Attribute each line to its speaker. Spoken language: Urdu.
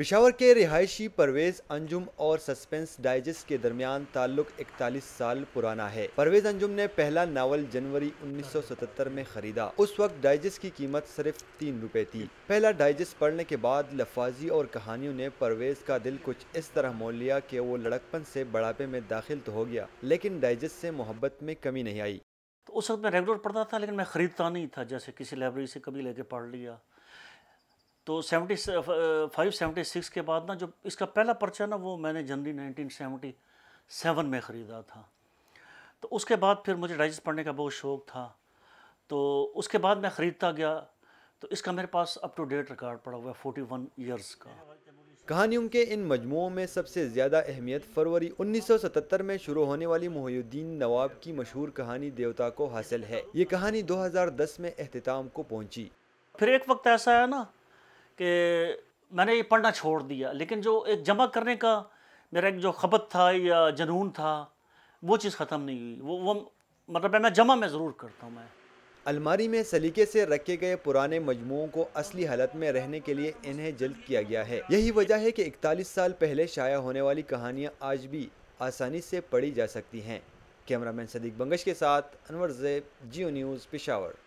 Speaker 1: پشاور کے رہائشی پرویز انجم اور سسپنس کے درمیان تعلق اکتالیس سال پرانا ہے پرویز انجم نے پہلا ناول جنوری انیس سو ستتر میں خریدا اس وقت ڈائجسٹ کی قیمت صرف تین روپے تھی پہلا ڈائجسٹ پڑھنے کے بعد لفاظی اور کہانیوں نے پرویز کا دل کچھ اس طرح مول لیا کہ وہ لڑکپن سے بڑھاپے میں داخل
Speaker 2: تو ہو گیا لیکن ڈائجسٹ سے محبت میں کمی نہیں آئی اس وقت میں ریگولر پڑھتا تھا لیکن میں خریدتا نہیں تھا جیسے کسی لائبریری سے کبھی لے کے پڑھ لیا تو سیونٹی فائیو سیونٹی سکس کے بعد نا جو اس کا پہلا پرچہ نا وہ میں نے جنوری نائنٹین سیونٹی سیون میں خریدا تھا تو اس کے بعد پھر مجھے ڈائجسٹ پڑھنے کا بہت شوق تھا تو اس کے بعد میں خریدتا گیا تو اس کا میرے پاس اپ ٹو ڈیٹ ریکارڈ پڑا ہوا ہے فورٹی ون ایئرس کا کہانیوں کے ان مجموعوں میں سب سے زیادہ اہمیت فروری انیس سو ستتر
Speaker 1: میں شروع ہونے والی محی الدین نواب کی مشہور کہانی دیوتا کو حاصل ہے یہ کہانی دو ہزار
Speaker 2: دس میں احتام کو پہنچی پھر ایک وقت ایسا آیا نا کہ میں نے یہ پڑھنا چھوڑ دیا لیکن جو ایک جمع کرنے کا میرا ایک جو خبت تھا یا جنون تھا وہ چیز ختم نہیں ہوئی وہ وہ مطلب ہے میں جمع میں ضرور کرتا ہوں میں الماری
Speaker 1: میں سلیقے سے رکھے گئے پرانے مجموعوں کو اصلی حالت میں رہنے کے لیے انہیں جلد کیا گیا ہے یہی وجہ ہے کہ اکتالیس سال پہلے شائع ہونے والی کہانیاں آج بھی آسانی سے پڑھی جا سکتی ہیں کیمرہ مین صدیق بنگش کے ساتھ انور زیب جیو نیوز پشاور